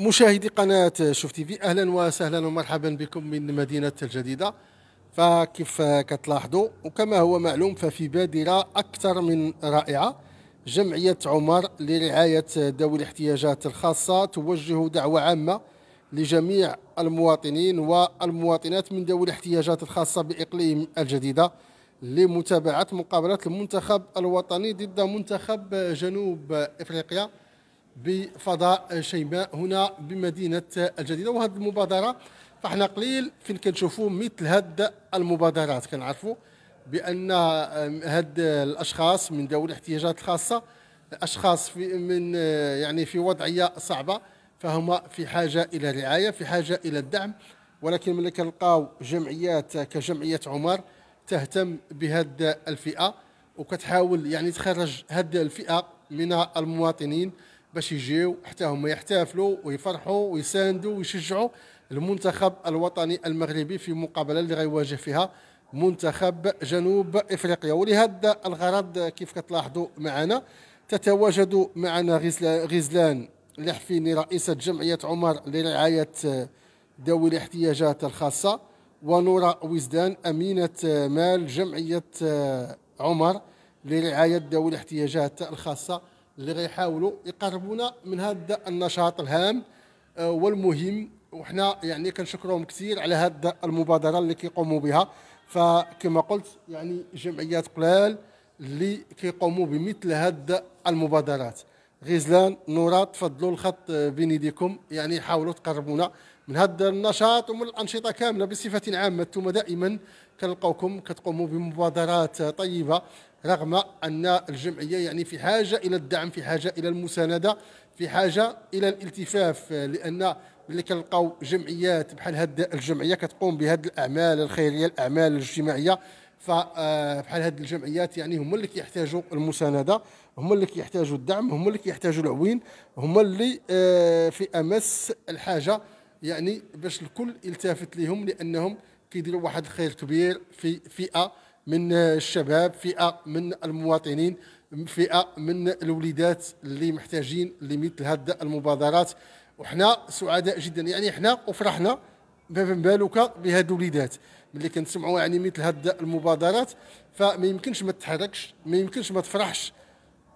مشاهدي قناة شوف تي في أهلا وسهلا ومرحبا بكم من مدينة الجديدة فكيف كتلاحظوا وكما هو معلوم ففي بادرة أكثر من رائعة جمعية عمر لرعاية ذوي الاحتياجات الخاصة توجه دعوة عامة لجميع المواطنين والمواطنات من ذوي الاحتياجات الخاصة بإقليم الجديدة لمتابعة مقابلات المنتخب الوطني ضد منتخب جنوب إفريقيا بفضاء شيماء هنا بمدينه الجديده وهذه المبادره فاحنا قليل فين كنشوفوا مثل هاد المبادرات كنعرفوا بان هاد الاشخاص من ذوي الاحتياجات الخاصه اشخاص في من آه، يعني في وضعيه صعبه فهما في حاجه الى رعايه في حاجه الى الدعم ولكن ملي كنلقاو جمعيات كجمعيه عمر تهتم بهاد الفئه وكتحاول يعني تخرج هاد الفئه من المواطنين باش يجيو حتى هما يحتفلوا ويفرحوا ويساندوا ويشجعوا المنتخب الوطني المغربي في مقابله اللي غيواجه فيها منتخب جنوب افريقيا ولهذا الغرض كيف كتلاحظوا معنا تتواجد معنا غزلان لحفيني رئيسة جمعية عمر لرعاية ذوي الاحتياجات الخاصة ونورة وزدان أمينة مال جمعية عمر لرعاية ذوي الاحتياجات الخاصة اللي غيحاولوا يقربونا من هذا النشاط الهام آه، والمهم وحنا يعني كنشكرهم كثير على هذه المبادره اللي كيقوموا بها فكما قلت يعني جمعيات قلال اللي كيقوموا بمثل هذه المبادرات غزلان نورا تفضلوا الخط آه، بين يديكم يعني حاولوا تقربونا من هذا النشاط ومن الانشطه كامله بصفه عامه ثم دائما كنلقاوكم كتقوموا بمبادرات طيبه رغم ان الجمعيه يعني في حاجه الى الدعم في حاجه الى المسانده في حاجه الى الالتفاف لان ملي كنلقاو جمعيات بحال هاد الجمعيه كتقوم بهاد الاعمال الخيريه الاعمال الاجتماعيه فبحال آه، هاد الجمعيات يعني هما اللي كيحتاجوا المسانده هما اللي كيحتاجوا الدعم هما اللي كيحتاجوا العوين هما اللي آه، في امس الحاجه يعني باش الكل يلتفت ليهم لانهم كيديروا واحد الخير كبير في فئه من الشباب فئه من المواطنين فئه من الوليدات اللي محتاجين لمثل هذه المبادرات وحنا سعداء جدا يعني حنا وفرحنا فما بالك بهاد الوليدات ملي كنسمعوا يعني مثل هاد المبادرات فما يمكنش ما تتحركش ما يمكنش ما تفرحش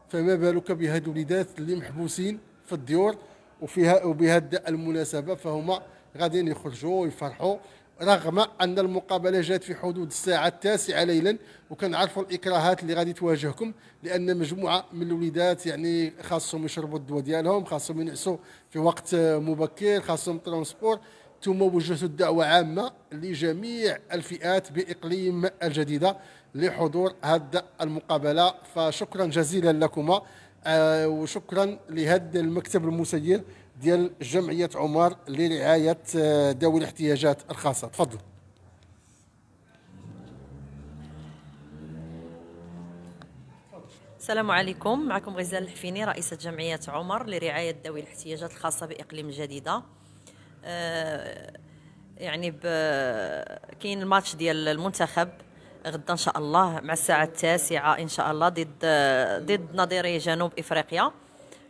فما بالك بهاد الوليدات اللي محبوسين في الديور وفيها وبهذه المناسبه فهما غاديين يخرجوا ويفرحوا رغم ان المقابله جات في حدود الساعه التاسعه ليلا وكنعرفوا الاكراهات اللي غادي تواجهكم لان مجموعه من الوليدات يعني خاصهم يشربوا الدواء ديالهم خاصهم ينعسوا في وقت مبكر خاصهم ترونسبور ثم وجهتوا الدعوة عامة لجميع الفئات بإقليم الجديدة لحضور هذه المقابلة فشكرا جزيلا لكما آه، وشكرا لهذا المكتب المسير ديال جمعيه عمر لرعايه آه، ذوي الاحتياجات الخاصه تفضل السلام عليكم معكم غزال الحفيني رئيسة جمعية عمر لرعاية ذوي الاحتياجات الخاصة بإقليم جديدة آه يعني كاين الماتش ديال المنتخب غدا ان شاء الله مع الساعه التاسعه ان شاء الله ضد ضد نظيري جنوب افريقيا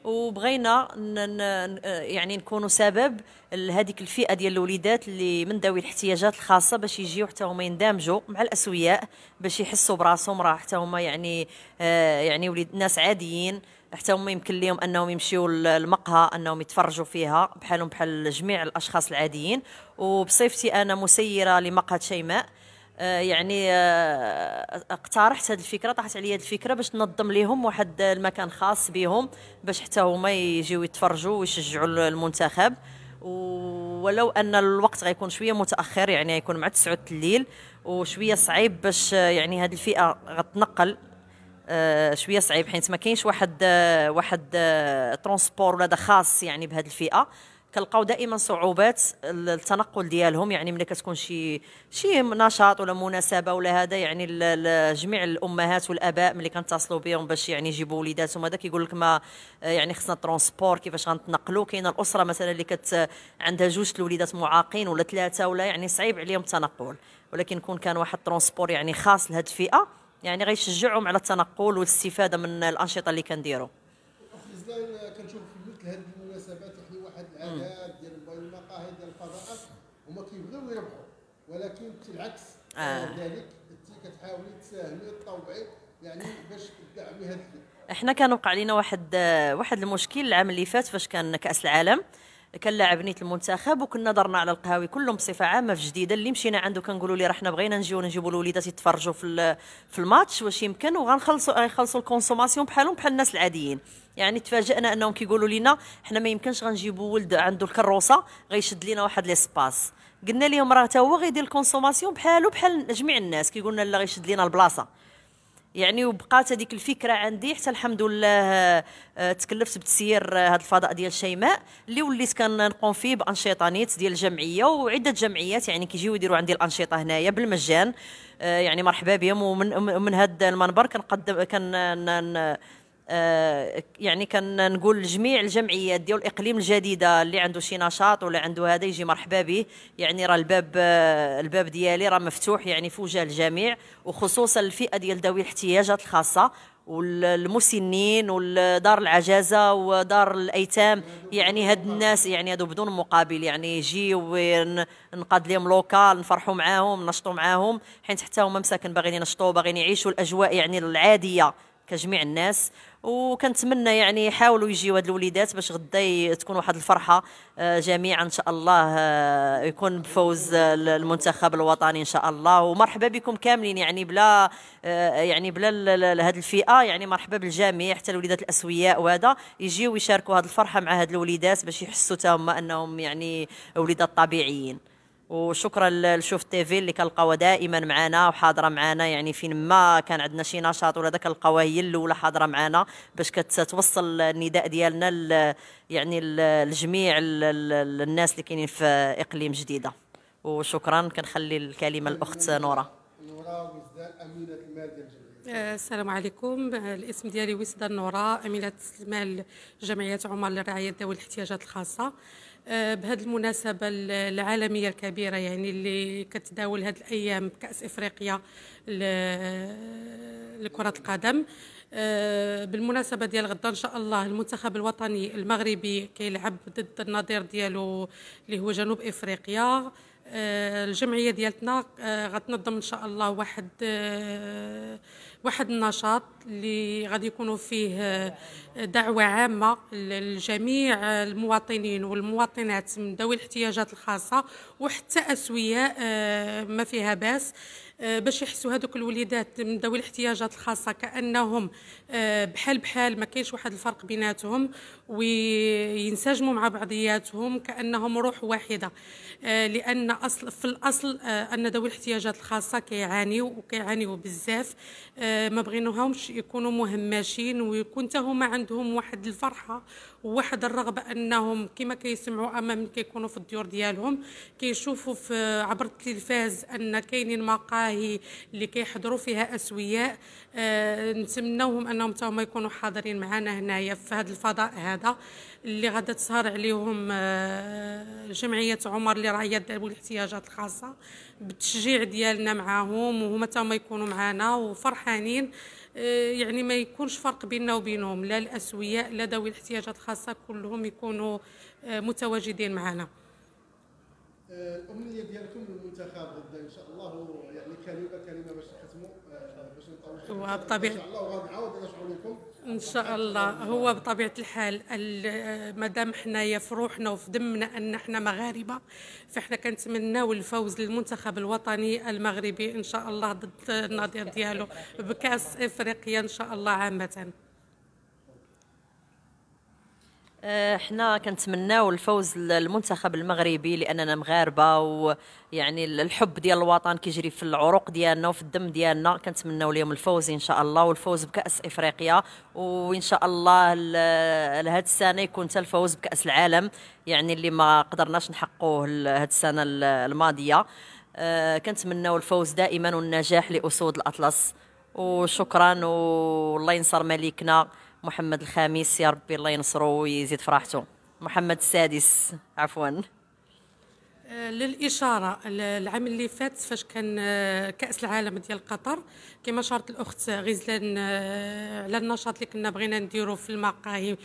وبغينا يعني نكونوا سبب لهذيك الفئه ديال الوليدات اللي من ذوي الاحتياجات الخاصه باش يجيو حتى هما يندمجوا مع الاسوياء باش يحسوا براسهم راه حتى هما يعني آه، يعني وليد ناس عاديين حتى هما يمكن لهم انهم يمشيو للمقهى انهم يتفرجوا فيها بحالهم بحال جميع الاشخاص العاديين وبصفتي انا مسيره لمقهى شيماء آه، يعني آه، اقترحت هذه الفكره طاحت عليا هذه الفكره باش ننظم لهم واحد المكان خاص بهم باش حتى هما يجيو يتفرجوا ويشجعوا المنتخب ولو ان الوقت غيكون شويه متاخر يعني غيكون مع 9 الليل وشويه صعيب باش آه، يعني هذه الفئه غتنقل شويه صعيب حيت ما كاينش واحد واحد ترونسبور ولا خاص يعني بهذه الفئه كنلقاو دائما صعوبات التنقل ديالهم يعني ملي كتكون شي شي نشاط ولا مناسبه ولا هذا يعني جميع الامهات والاباء ملي كنتصلوا بهم باش يعني يجيبوا وليداتهم هذا كيقول لك ما يعني خصنا الترونسبور كيفاش غنتنقلوا كاينه الاسره مثلا اللي كت عندها جوج الوليدات معاقين ولا ثلاثه ولا يعني صعيب عليهم التنقل ولكن كون كان واحد الترونسبور يعني خاص لهذه الفئه يعني غيشجعهم على التنقل والاستفاده من الانشطه اللي كنديروا كنشوف الاداب ديال المقاهي ديال الفضاءات هما كيبغيو يربحوا ولكن العكس آه. ذلك انت كتحاولي تساهمي تطوعي يعني باش تدعمي هذا احنا كان وقع لنا واحد آه، واحد المشكل العام اللي فات فاش كان كاس العالم كان لاعب نيت المنتخب وكنا درنا على القهاوي كلهم بصفه عامه في جديده اللي مشينا عنده كنقولوا ليه رحنا بغينا نجيو نجيبوا الوليدات يتفرجوا في في الماتش واش يمكن وغنخلصوا غيخلصوا الكونسوماسيون بحالهم بحال الناس العاديين يعني تفاجئنا انهم كيقولوا لنا حنا ما يمكنش غنجيبوا ولد عنده الكروسه غيشد لنا واحد ليسباس قلنا لهم راه حتى هو غيدير الكونسوماسيون بحاله بحال جميع الناس كيقولنا لا غيشد لنا البلاصه يعني وبقات هذيك الفكره عندي حتى الحمد لله آه، تكلفت بتسيير هذا آه، الفضاء ديال شيماء اللي وليت كنقوم فيه بانشطه نيت ديال الجمعيه وعده جمعيات يعني كيجيو يديروا عندي الانشطه هنايا بالمجان آه، يعني مرحبا بهم ومن من هذا المنبر كنقدم كن آه، يعني كان نقول لجميع الجمعيات ديال الاقليم الجديده اللي عنده شي نشاط ولا عنده هذا يجي مرحبا به يعني راه الباب آه، الباب ديالي راه مفتوح يعني في وجه الجميع وخصوصا الفئه ديال ذوي الاحتياجات الخاصه والمسنين ودار العجازه ودار الايتام يعني هاد الناس يعني هادو بدون مقابل يعني يجيو ونقاد لهم لوكال نفرحوا معاهم نشطوا معاهم حيت حتى هما مساكن باغيين ينشطوا باغيين يعيشوا الاجواء يعني العاديه كجميع الناس وكنتمنى يعني يحاولوا يجيو هاد الوليدات باش غدا تكون واحد الفرحه آه، جميعا ان شاء الله آه، يكون بفوز آه، المنتخب الوطني ان شاء الله ومرحبا بكم كاملين يعني بلا يعني بلا هاد الفئه يعني مرحبا بالجميع حتى الوليدات الاسوياء وهذا يجيو يشاركوا هاد الفرحه مع هاد الوليدات باش يحسوا تاهما انهم يعني وليدات طبيعيين وشكرا لشوف تي في اللي كنلقاوها دائما معنا وحاضره معنا يعني فين ما كان عندنا شي نشاط ولا داك القوا هي الاولى حاضره معنا باش كتوصل النداء ديالنا ل يعني لجميع الناس اللي كاينين في اقليم جديده وشكرا كنخلي الكلمه للاخت نوره نوره وزدان امينه المال ديال آه، السلام عليكم آه، الاسم ديالي وسدة نوره أمينة المال جمعية عمر للرعاية ذوي الاحتياجات الخاصة آه، بهذه المناسبة العالمية الكبيرة يعني اللي كتداول هذه الأيام كأس إفريقيا لكرة القدم آه، بالمناسبة ديال غدا إن شاء الله المنتخب الوطني المغربي كيلعب ضد النظير ديالو اللي هو جنوب إفريقيا آه، الجمعيه ديالتنا آه، غتنظم ان شاء الله واحد آه، واحد النشاط اللي غادي يكونوا فيه دعوه عامه لجميع المواطنين والمواطنات من ذوي الاحتياجات الخاصه وحتى اسوياء ما فيها باس باش يحسوا هذوك الوليدات من ذوي الاحتياجات الخاصه كانهم بحال بحال ما كاينش واحد الفرق بيناتهم وينسجموا مع بعضياتهم كانهم روح واحده آه، لان اصل في الاصل آه، ان ذوي الاحتياجات الخاصه كيعانيوا وكيعانيوا بزاف آه، ما بغيناهمش يكونوا مهمشين ويكون حتى هما عندهم واحد الفرحه وواحد الرغبه انهم كما كيسمعوا امام كيكونوا في الديور ديالهم كيشوفوا في عبر التلفاز ان كاينين مقاهي اللي كيحضروا فيها اسوياء نتمنوهم انهم حتى يكونوا حاضرين معنا هنايا في هذا الفضاء هذا هذا اللي غادا تسهر عليهم آه، جمعيه عمر اللي راهي ذوي الاحتياجات الخاصه بالتشجيع ديالنا معاهم وهما تا ما يكونوا معانا وفرحانين آه، يعني ما يكونش فرق بيننا وبينهم لا الاسوياء لا ذوي الاحتياجات الخاصه كلهم يكونوا آه، متواجدين معنا الامنيه ديالكم للمنتخب ان شاء الله يعني كلمه كلمه باش وبطبيعة ان شاء الله هو بطبيعه الحال مدام حنايا فروحنا وفي دمنا ان احنا مغاربه فاحنا كنتمناو الفوز للمنتخب الوطني المغربي ان شاء الله ضد النظير ديالو بكاس افريقيا ان شاء الله عامه احنا آه، كنتمناو الفوز للمنتخب المغربي لاننا مغاربه ويعني الحب ديال الوطن كيجري في العروق ديالنا وفي الدم ديالنا كنتمناو لهم الفوز ان شاء الله والفوز بكاس افريقيا وان شاء الله لهاد السنه يكون حتى الفوز بكاس العالم يعني اللي ما قدرناش نحقوه هاد السنه الماضيه آه، كنتمناو الفوز دائما والنجاح لاسود الاطلس وشكرا والله ينصر مليكنا محمد الخامس يا ربي الله ينصره ويزيد فرحته محمد السادس عفوا آه، للاشاره العام اللي فات فاش كان آه، كاس العالم ديال قطر كما شارت الاخت غزلان آه، على النشاط اللي كنا بغينا نديرو في المقاهي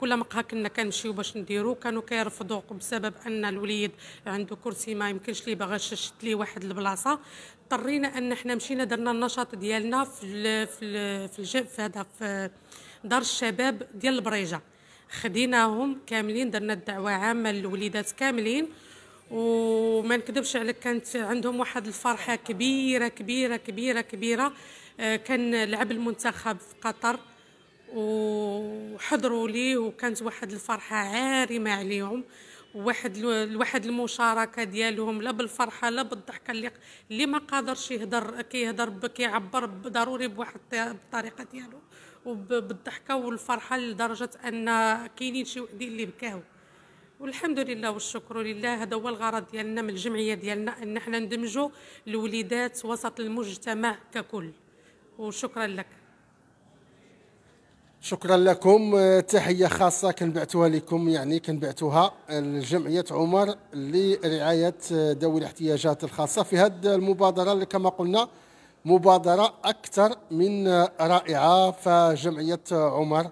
كل مقهى كنا كنمشيو باش نديرو كانوا كيرفضوا بسبب ان الوليد عنده كرسي ما يمكنش ليه باغا يشد ليه واحد البلاصه اضطرينا ان احنا مشينا درنا النشاط ديالنا في في في, في هذا في دار الشباب ديال البريجه خديناهم كاملين درنا الدعوه عامه للوليدات كاملين وما نكذبش عليك كانت عندهم واحد الفرحه كبيره كبيره كبيره كبيره آه، كان لعب المنتخب في قطر وحضروا لي وكانت واحد الفرحه عارمه عليهم واحد واحد المشاركه ديالهم لا بالفرحه لا بالضحكه اللي اللي ما قادرش يهضر كيهضر كيعبر ضروري بواحد الطريقه ديالو وبالضحكه والفرحه لدرجه ان كاينين شي وحدين اللي بكاو والحمد لله والشكر لله هذا هو الغرض ديالنا من الجمعيه ديالنا ان احنا ندمجوا الوليدات وسط المجتمع ككل وشكرا لك شكرا لكم آه، تحيه خاصه كنبعثوها لكم يعني كنبعثوها لجمعيه عمر لرعايه ذوي آه، الاحتياجات الخاصه في هذه المبادره اللي كما قلنا مبادرة أكثر من رائعة فجمعية عمر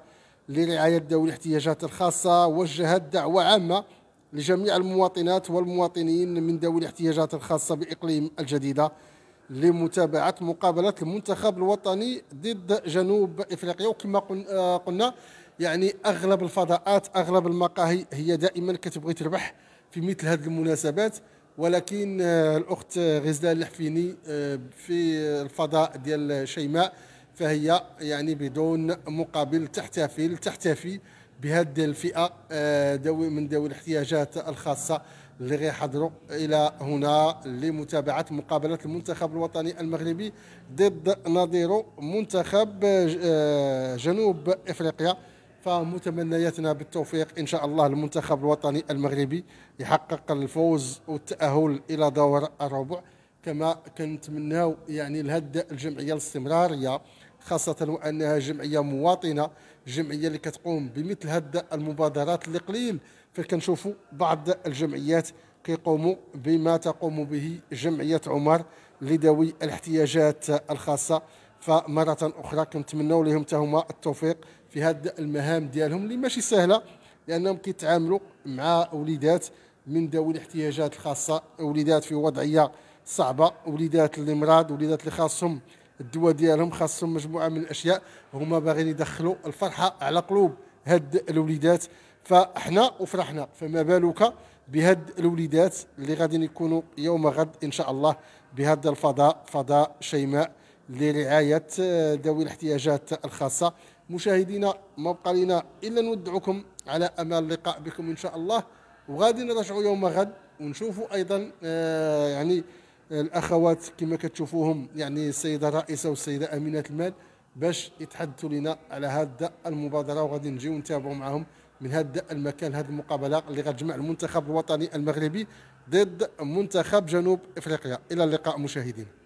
لرعاية ذوي الاحتياجات الخاصة وجهت دعوة عامة لجميع المواطنات والمواطنين من ذوي الاحتياجات الخاصة بإقليم الجديدة لمتابعة مقابلة المنتخب الوطني ضد جنوب إفريقيا وكما آه، قلنا يعني أغلب الفضاءات أغلب المقاهي هي دائما كتبغي تربح في مثل هذه المناسبات ولكن آه، الاخت غزلان الحفيني آه، في الفضاء ديال شيماء فهي يعني بدون مقابل تحتفل تحتفي بهذه الفئه ذوي آه، من ذوي الاحتياجات الخاصه اللي غيحضروا الى هنا لمتابعه مقابله المنتخب الوطني المغربي ضد نظيره منتخب جنوب افريقيا فمتمنياتنا بالتوفيق ان شاء الله المنتخب الوطني المغربي يحقق الفوز والتاهل الى دور الربع كما كنتمناو يعني لهاد الجمعيه الاستمراريه خاصه وانها جمعيه مواطنه جمعيه اللي كتقوم بمثل هاد المبادرات اللي قليل فكنشوفوا بعض الجمعيات كيقوموا بما تقوم به جمعيه عمر لذوي الاحتياجات الخاصه فمره اخرى كنتمناو لهم تهما التوفيق في هذه المهام ديالهم اللي ماشي سهله لانهم كيتعاملوا مع وليدات من ذوي الاحتياجات الخاصه وليدات في وضعيه صعبه وليدات الامراض وليدات اللي خاصهم الدواء ديالهم خاصهم مجموعه من الاشياء هما باغيين يدخلوا الفرحه على قلوب هاد الوليدات فاحنا وفرحنا فما بالك بهاد الوليدات اللي غادي يكونوا يوم غد ان شاء الله بهذا الفضاء فضاء شيماء لرعاية آه، ذوي الاحتياجات الخاصة مشاهدينا ما بقى لنا إلا نودعكم على أمل اللقاء بكم إن شاء الله وغادي نرجعوا يوم غد ونشوفوا أيضا آه، يعني الأخوات كما كتشوفوهم يعني السيدة الرئيسة والسيدة أمينة المال باش يتحدثوا لنا على هذا المبادرة وغادي نجيو نتابعوا معهم من هذا المكان هذه المقابله اللي غتجمع المنتخب الوطني المغربي ضد منتخب جنوب افريقيا الى اللقاء مشاهدينا